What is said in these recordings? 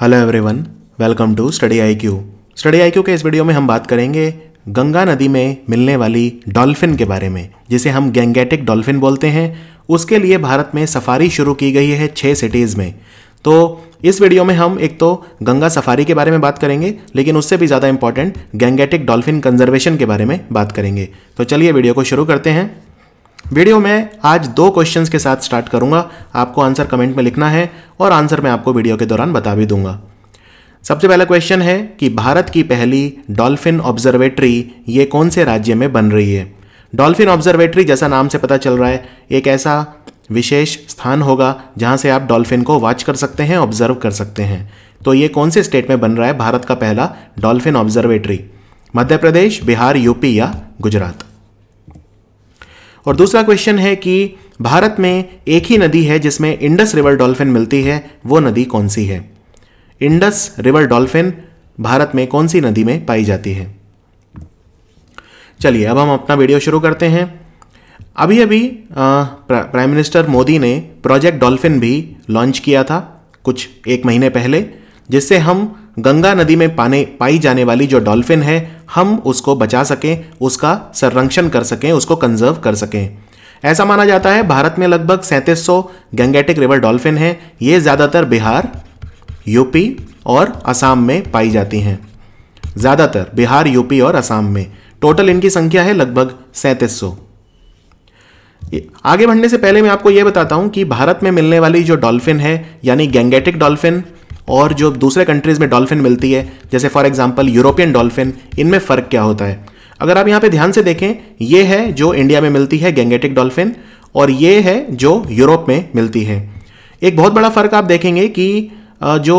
hello everyone welcome to study I Q study I Q के इस video में हम बात करेंगे गंगा नदी में मिलने वाली डॉल्फिन के बारे में जिसे हम गैंगेटिक डॉल्फिन बोलते हैं उसके लिए भारत में सफारी शुरू की गई है छः सिटीज़ में तो इस वीडियो में हम एक तो गंगा सफारी के बारे में बात करेंगे लेकिन उससे भी ज़्यादा इंपॉर्टेंट गैंगेटिक डॉल्फिन कंजर्वेशन के बारे में बात करेंगे तो चलिए वीडियो को शुरू करते हैं वीडियो में आज दो क्वेश्चंस के साथ स्टार्ट करूंगा आपको आंसर कमेंट में लिखना है और आंसर मैं आपको वीडियो के दौरान बता भी दूंगा सबसे पहला क्वेश्चन है कि भारत की पहली डॉल्फिन ऑब्जर्वेटरी ये कौन से राज्य में बन रही है डॉल्फिन ऑब्जर्वेटरी जैसा नाम से पता चल रहा है एक ऐसा विशेष स्थान होगा जहाँ से आप डॉल्फिन को वॉच कर सकते हैं ऑब्जर्व कर सकते हैं तो ये कौन से स्टेट में बन रहा है भारत का पहला dolphin observatory Madhya Pradesh Bihar UP या गुजरात और दूसरा क्वेश्चन है कि भारत में एक ही नदी है जिसमें इंडस रिवर डॉल्फिन मिलती है वो नदी कौन सी है इंडस रिवर डॉल्फिन भारत में कौन सी नदी में पाई जाती है चलिए अब हम अपना वीडियो शुरू करते हैं अभी अभी प्राइम मिनिस्टर मोदी ने प्रोजेक्ट डॉल्फिन भी लॉन्च किया था कुछ एक महीने पहले जिससे हम गंगा नदी में पाने पाई जाने वाली जो डॉल्फिन है हम उसको बचा सकें उसका संरक्षण कर सकें उसको कंजर्व कर सकें ऐसा माना जाता है भारत में लगभग 3700 गंगेटिक रिवर डॉल्फिन हैं ये ज़्यादातर बिहार यूपी और असम में पाई जाती हैं ज़्यादातर बिहार यूपी और असम में टोटल इनकी संख्या है लगभग सैंतीस आगे बढ़ने से पहले मैं आपको यह बताता हूँ कि भारत में मिलने वाली जो डॉल्फिन है यानी गैंगेटिक डॉल्फिन और जो दूसरे कंट्रीज़ में डॉल्फिन मिलती है जैसे फॉर एग्जाम्पल यूरोपियन डॉल्फिन इनमें फ़र्क क्या होता है अगर आप यहाँ पे ध्यान से देखें ये है जो इंडिया में मिलती है गैंगेटिक डॉल्फिन और ये है जो यूरोप में मिलती है एक बहुत बड़ा फ़र्क आप देखेंगे कि जो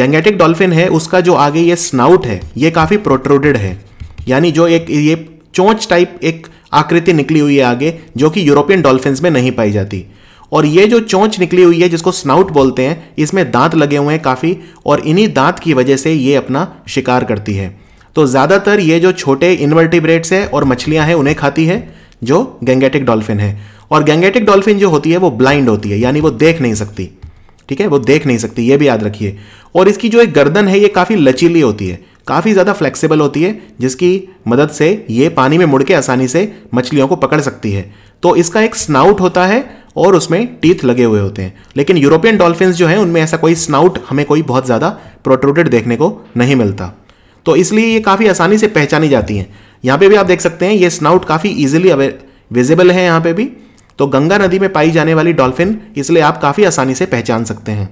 गैंगेटिक डॉल्फिन है उसका जो आगे ये स्नाउट है ये काफ़ी प्रोट्रूडेड है यानी जो एक ये चोंच टाइप एक आकृति निकली हुई है आगे जो कि यूरोपियन डॉल्फिन में नहीं पाई जाती और ये जो चोंच निकली हुई है जिसको स्नाउट बोलते हैं इसमें दांत लगे हुए हैं काफ़ी और इन्हीं दांत की वजह से ये अपना शिकार करती है तो ज़्यादातर ये जो छोटे इन्वर्टिब्रेट्स है और मछलियाँ हैं उन्हें खाती है जो गैंगेटिक डॉल्फिन है और गैंगेटिक डॉल्फिन जो होती है वो ब्लाइंड होती है यानी वो देख नहीं सकती ठीक है वो देख नहीं सकती ये भी याद रखिए और इसकी जो एक गर्दन है ये काफ़ी लचीली होती है काफ़ी ज़्यादा फ्लेक्सिबल होती है जिसकी मदद से ये पानी में मुड़ के आसानी से मछलियों को पकड़ सकती है तो इसका एक स्नाउट होता है और उसमें टीथ लगे हुए होते हैं लेकिन यूरोपियन डॉल्फिन जो हैं उनमें ऐसा कोई स्नाउट हमें कोई बहुत ज़्यादा प्रोट्रोटेड देखने को नहीं मिलता तो इसलिए ये काफ़ी आसानी से पहचानी जाती हैं यहाँ पे भी आप देख सकते हैं ये स्नाउट काफ़ी ईजिली विजिबल है यहाँ पे भी तो गंगा नदी में पाई जाने वाली डॉल्फिन इसलिए आप काफ़ी आसानी से पहचान सकते हैं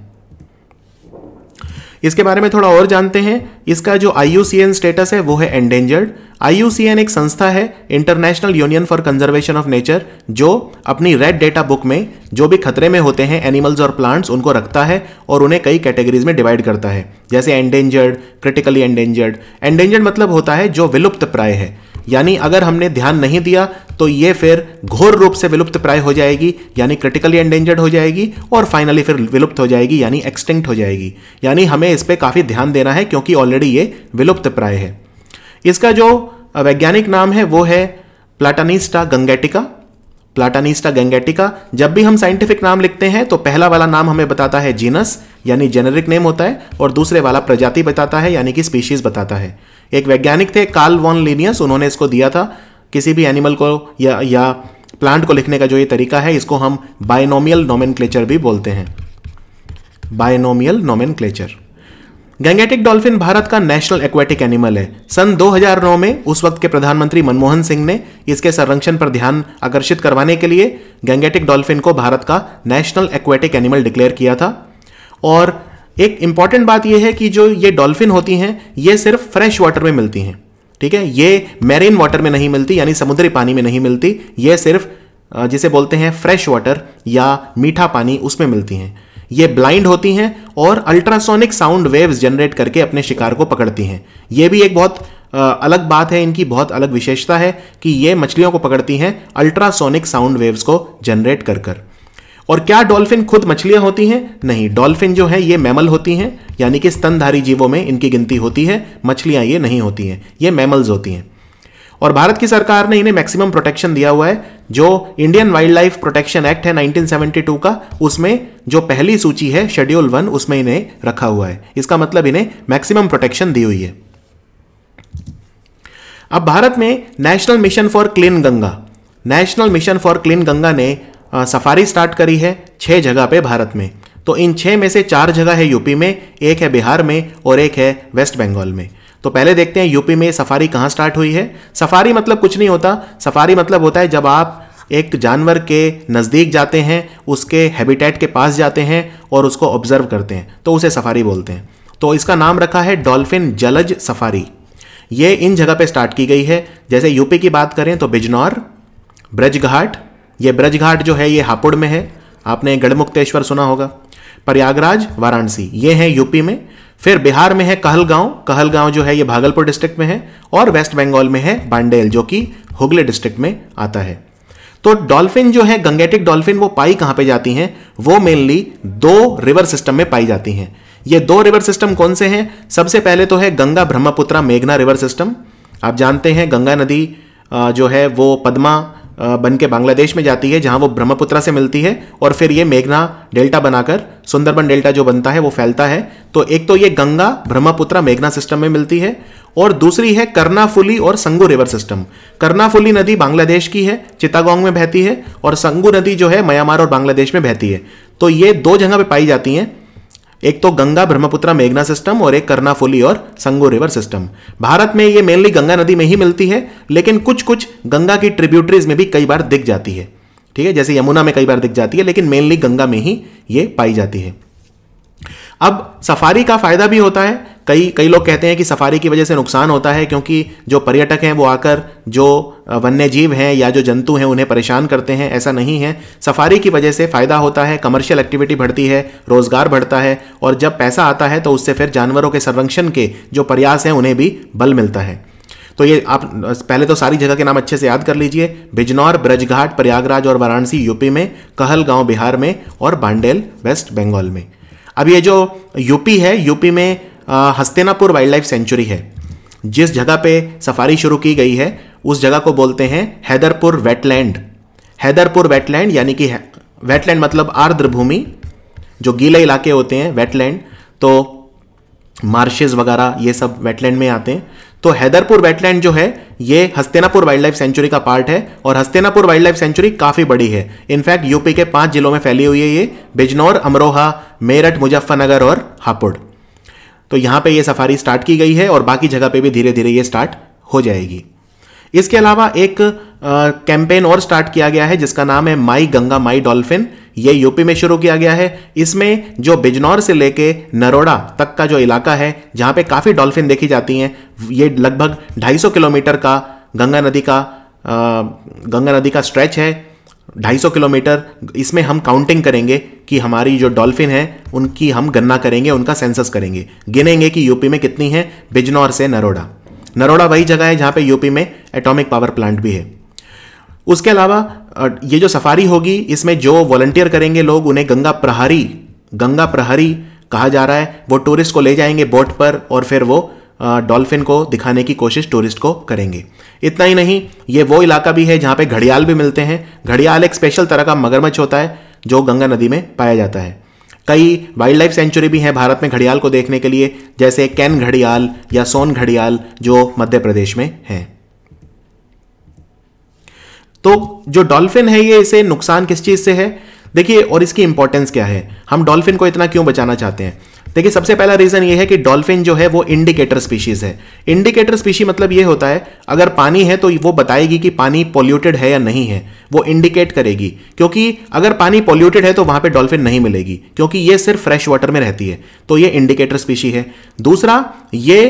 इसके बारे में थोड़ा और जानते हैं इसका जो आई स्टेटस है वो है एंडेंजर्ड आई एक संस्था है International Union for Conservation of Nature जो अपनी रेड डेटा बुक में जो भी खतरे में होते हैं एनिमल्स और प्लांट्स उनको रखता है और उन्हें कई कैटेगरीज में डिवाइड करता है जैसे एंडेंजर्ड क्रिटिकली एंडेंजर्ड एंडेंजर्ड मतलब होता है जो विलुप्त प्राय है यानी अगर हमने ध्यान नहीं दिया तो ये फिर घोर रूप से विलुप्त प्राय हो जाएगी यानी क्रिटिकली एंडेंजर्ड हो जाएगी और फाइनली फिर विलुप्त हो जाएगी यानी एक्सटिंक्ट हो जाएगी यानी हमें इस पर काफ़ी ध्यान देना है क्योंकि ऑलरेडी ये विलुप्त प्राय है इसका जो वैज्ञानिक नाम है वो है प्लाटानिस्टा गंगेटिका प्लाटानिस्टा गंगेटिका जब भी हम साइंटिफिक नाम लिखते हैं तो पहला वाला नाम हमें बताता है जीनस यानी जेनरिक नेम होता है और दूसरे वाला प्रजाति बताता है यानी कि स्पीशीज बताता है एक वैज्ञानिक थे कार्ल वॉन लिनियस उन्होंने इसको दिया था किसी भी एनिमल को या या प्लांट को लिखने का जो ये तरीका है इसको हम बायनोमियल नोमिन भी बोलते हैं binomial nomen Gangetic dolphin Bharat का नेशनल एक्वेटिक एनिमल है सन 2009 में उस वक्त के प्रधानमंत्री मनमोहन सिंह ने इसके संरक्षण पर ध्यान आकर्षित करवाने के लिए गैंगेटिक डॉल्फिन को भारत का नेशनल एक्वेटिक एनिमल डिक्लेयर किया था और एक इंपॉर्टेंट बात यह है कि जो ये डॉल्फिन होती हैं ये सिर्फ फ्रेश वाटर में मिलती हैं ठीक है ये मैरीन वाटर में नहीं मिलती यानी समुद्री पानी में नहीं मिलती ये सिर्फ जिसे बोलते हैं फ्रेश वाटर या मीठा पानी उसमें मिलती हैं ये ब्लाइंड होती हैं और अल्ट्रासोनिक साउंड वेव्स जनरेट करके अपने शिकार को पकड़ती हैं ये भी एक बहुत अलग बात है इनकी बहुत अलग विशेषता है कि ये मछलियों को पकड़ती हैं अल्ट्रासोनिक साउंड वेव्स को जनरेट कर कर और क्या डॉल्फिन खुद मछलियां होती हैं नहीं डॉल्फिन जो है ये मैमल होती हैं यानी कि स्तनधारी जीवों में इनकी गिनती होती है मछलियां ये नहीं होती हैं ये मैमल्स होती हैं और भारत की सरकार ने इन्हें मैक्सिमम प्रोटेक्शन दिया हुआ है जो Indian wild life protection act है 1972 का उसमें जो पहली सूची है शेड्यूल वन उसमें इन्हें रखा हुआ है इसका मतलब इन्हें मैक्सिमम प्रोटेक्शन दी हुई है अब भारत में national mission for clean Ganga national mission for clean Ganga ने सफारी स्टार्ट करी है छः जगह पे भारत में तो इन छः में से चार जगह है यूपी में एक है बिहार में और एक है वेस्ट बंगाल में तो पहले देखते हैं यूपी में सफारी कहाँ स्टार्ट हुई है सफारी मतलब कुछ नहीं होता सफारी मतलब होता है जब आप एक जानवर के नज़दीक जाते हैं उसके हैबिटेट के पास जाते हैं और उसको ऑब्जर्व करते हैं तो उसे सफारी बोलते हैं तो इसका नाम रखा है डॉल्फिन जलज सफारी ये इन जगह पे स्टार्ट की गई है जैसे यूपी की बात करें तो बिजनौर ब्रजघाट ये ब्रजघाट घाट जो है ये हापुड़ में है आपने गढ़मुक्तेश्वर सुना होगा प्रयागराज वाराणसी ये है यूपी में फिर बिहार में है कहलगांव कहलगांव जो है ये भागलपुर डिस्ट्रिक्ट में है और वेस्ट बंगाल में है बांडेल जो कि हुगले डिस्ट्रिक्ट में आता है तो डॉल्फिन जो है गंगेटिक डॉल्फिन वो पाई कहाँ पे जाती हैं वो मेनली दो रिवर सिस्टम में पाई जाती हैं ये दो रिवर सिस्टम कौन से हैं सबसे पहले तो है गंगा ब्रह्मपुत्रा मेघना रिवर सिस्टम आप जानते हैं गंगा नदी जो है वो पद्मा बन के बांग्लादेश में जाती है जहां वो ब्रह्मपुत्रा से मिलती है और फिर ये मेघना डेल्टा बनाकर सुंदरबन डेल्टा जो बनता है वो फैलता है तो एक तो ये गंगा ब्रह्मपुत्रा मेघना सिस्टम में मिलती है और दूसरी है करनाफुली और संगू रिवर सिस्टम करनाफुली नदी बांग्लादेश की है चितागोंग में बहती है और संगू नदी जो है म्यांमार और बांग्लादेश में बहती है तो ये दो जगह पे पाई जाती हैं एक तो गंगा ब्रह्मपुत्र मेघना सिस्टम और एक कर्नाफुली और संगो रिवर सिस्टम भारत में ये मेनली गंगा नदी में ही मिलती है लेकिन कुछ कुछ गंगा की ट्रिब्यूटरीज में भी कई बार दिख जाती है ठीक है जैसे यमुना में कई बार दिख जाती है लेकिन मेनली गंगा में ही ये पाई जाती है अब सफारी का फायदा भी होता है कई कई लोग कहते हैं कि सफारी की वजह से नुकसान होता है क्योंकि जो पर्यटक हैं वो आकर जो वन्य जीव हैं या जो जंतु हैं उन्हें परेशान करते हैं ऐसा नहीं है सफारी की वजह से फ़ायदा होता है कमर्शियल एक्टिविटी बढ़ती है रोज़गार बढ़ता है और जब पैसा आता है तो उससे फिर जानवरों के संरक्षण के जो प्रयास हैं उन्हें भी बल मिलता है तो ये आप पहले तो सारी जगह के नाम अच्छे से याद कर लीजिए बिजनौर ब्रजघाट प्रयागराज और वाराणसी यूपी में गांव बिहार में और बांडेल वेस्ट बंगाल में अब ये जो यूपी है यूपी में हस्तिनापुर वाइल्ड लाइफ सेंचुरी है जिस जगह पे सफारी शुरू की गई है उस जगह को बोलते हैं हैदरपुर वेटलैंड हैदरपुर वेटलैंड यानी कि वेटलैंड मतलब आर्द्र भूमि जो गीले इलाके होते हैं वेटलैंड तो मार्शेज वगैरह ये सब वेटलैंड में आते हैं तो हैदरपुर वेटलैंड जो है ये हस्तिनापुर वाइल्ड लाइफ सेंचुरी का पार्ट है और हस्तिनापुर वाइल्ड लाइफ सेंचुरी काफ़ी बड़ी है इनफैक्ट यूपी के पांच जिलों में फैली हुई है ये बिजनौर अमरोहा मेरठ मुजफ्फरनगर और हापुड़ तो यहाँ पे ये सफारी स्टार्ट की गई है और बाकी जगह पे भी धीरे धीरे ये स्टार्ट हो जाएगी इसके अलावा एक कैंपेन और स्टार्ट किया गया है जिसका नाम है माई गंगा माई डॉल्फिन ये यूपी में शुरू किया गया है इसमें जो बिजनौर से लेके नरोड़ा तक का जो इलाका है जहाँ पे काफ़ी डॉल्फिन देखी जाती हैं ये लगभग 250 किलोमीटर का गंगा नदी का आ, गंगा नदी का स्ट्रेच है 250 किलोमीटर इसमें हम काउंटिंग करेंगे कि हमारी जो डॉल्फिन है उनकी हम गणना करेंगे उनका सेंसस करेंगे गिनेंगे कि यूपी में कितनी है बिजनौर से नरोड़ा नरोड़ा वही जगह है जहाँ पे यूपी में एटॉमिक पावर प्लांट भी है उसके अलावा ये जो सफारी होगी इसमें जो वॉलंटियर करेंगे लोग उन्हें गंगा प्रहरी गंगा प्रहरी कहा जा रहा है वो टूरिस्ट को ले जाएंगे बोट पर और फिर वो डॉल्फिन को दिखाने की कोशिश टूरिस्ट को करेंगे इतना ही नहीं ये वो इलाका भी है जहाँ पे घड़ियाल भी मिलते हैं घड़ियाल एक स्पेशल तरह का मगरमच्छ होता है जो गंगा नदी में पाया जाता है कई वाइल्ड लाइफ सेंचुरी भी हैं भारत में घड़ियाल को देखने के लिए जैसे कैन घड़ियाल या सोन घड़ियाल जो मध्य प्रदेश में हैं तो जो डॉल्फिन है ये इसे नुकसान किस चीज़ से है देखिए और इसकी इंपॉर्टेंस क्या है हम डॉल्फिन को इतना क्यों बचाना चाहते हैं देखिए सबसे पहला रीज़न ये है कि डॉल्फिन जो है वो इंडिकेटर स्पीशीज़ है इंडिकेटर स्पीशी मतलब ये होता है अगर पानी है तो वो बताएगी कि पानी पोल्यूटेड है या नहीं है वो इंडिकेट करेगी क्योंकि अगर पानी पोल्यूटेड है तो वहां पे डॉल्फिन नहीं मिलेगी क्योंकि ये सिर्फ फ्रेश वाटर में रहती है तो ये इंडिकेटर स्पीशी है दूसरा ये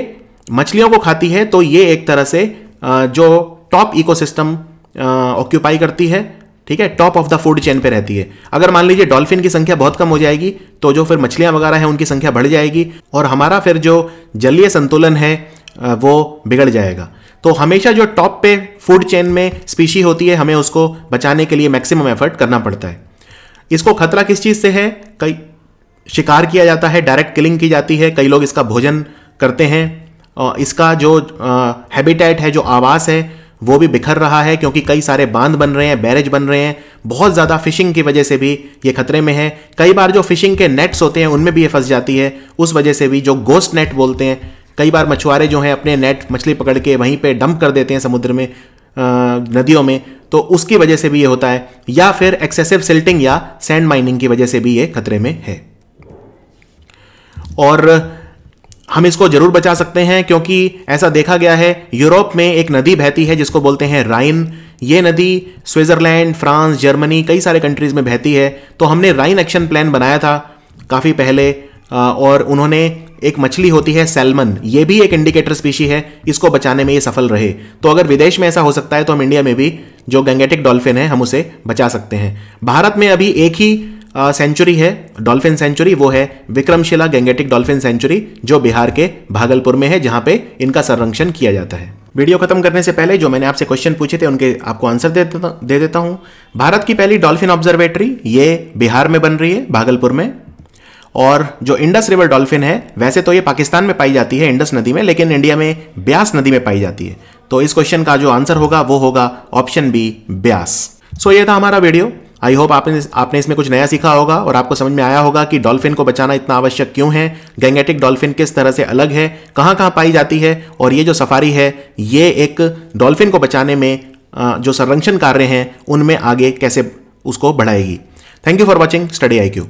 मछलियों को खाती है तो ये एक तरह से जो टॉप इकोसिस्टम ऑक्यूपाई करती है ठीक है top of the food chain पे रहती है अगर मान लीजिए डॉल्फिन की संख्या बहुत कम हो जाएगी तो जो फिर मछलियाँ वगैरह हैं उनकी संख्या बढ़ जाएगी और हमारा फिर जो जलीय संतुलन है वो बिगड़ जाएगा तो हमेशा जो टॉप पे फूड चेन में स्पीशी होती है हमें उसको बचाने के लिए मैक्सिमम एफर्ट करना पड़ता है इसको खतरा किस चीज़ से है कई शिकार किया जाता है डायरेक्ट किलिंग की जाती है कई लोग इसका भोजन करते हैं इसका जो हैबिटेट है जो आवास है वो भी बिखर रहा है क्योंकि कई सारे बांध बन रहे हैं बैरेज बन रहे हैं बहुत ज़्यादा फिशिंग की वजह से भी ये खतरे में है कई बार जो फिशिंग के नेट्स होते हैं उनमें भी ये फंस जाती है उस वजह से भी जो गोस्ट नेट बोलते हैं कई बार मछुआरे जो हैं अपने नेट मछली पकड़ के वहीं पर डंप कर देते हैं समुद्र में नदियों में तो उसकी वजह से भी ये होता है या फिर एक्सेसिव सिल्टिंग या सैंड माइनिंग की वजह से भी ये खतरे में है और हम इसको जरूर बचा सकते हैं क्योंकि ऐसा देखा गया है यूरोप में एक नदी बहती है जिसको बोलते हैं राइन ये नदी स्विट्ज़रलैंड फ्रांस जर्मनी कई सारे कंट्रीज़ में बहती है तो हमने राइन एक्शन प्लान बनाया था काफ़ी पहले और उन्होंने एक मछली होती है सैलमन ये भी एक इंडिकेटर स्पीशी है इसको बचाने में ये सफल रहे तो अगर विदेश में ऐसा हो सकता है तो हम इंडिया में भी जो गंगेटिक डॉल्फिन है हम उसे बचा सकते हैं भारत में अभी एक ही सेंचुरी है डॉल्फिन सेंचुरी वो है विक्रमशिला गैंगेटिक डॉल्फिन सेंचुरी जो बिहार के भागलपुर में है जहां पे इनका संरक्षण किया जाता है वीडियो खत्म करने से पहले जो मैंने आपसे क्वेश्चन पूछे थे उनके आपको आंसर दे देता, दे देता हूं भारत की पहली डॉल्फिन ऑब्जर्वेटरी ये बिहार में बन रही है भागलपुर में और जो इंडस रिवर डॉल्फिन है वैसे तो ये पाकिस्तान में पाई जाती है इंडस नदी में लेकिन इंडिया में ब्यास नदी में पाई जाती है तो इस क्वेश्चन का जो आंसर होगा वो होगा option B Beas so so, ये था हमारा वीडियो आई होप आपने आपने इसमें कुछ नया सीखा होगा और आपको समझ में आया होगा कि डॉल्फिन को बचाना इतना आवश्यक क्यों है गैंगेटिक डॉल्फिन किस तरह से अलग है कहाँ कहाँ पाई जाती है और ये जो सफारी है ये एक डॉल्फिन को बचाने में जो संरक्षण कार्य हैं उनमें आगे कैसे उसको बढ़ाएगी thank you for watching study I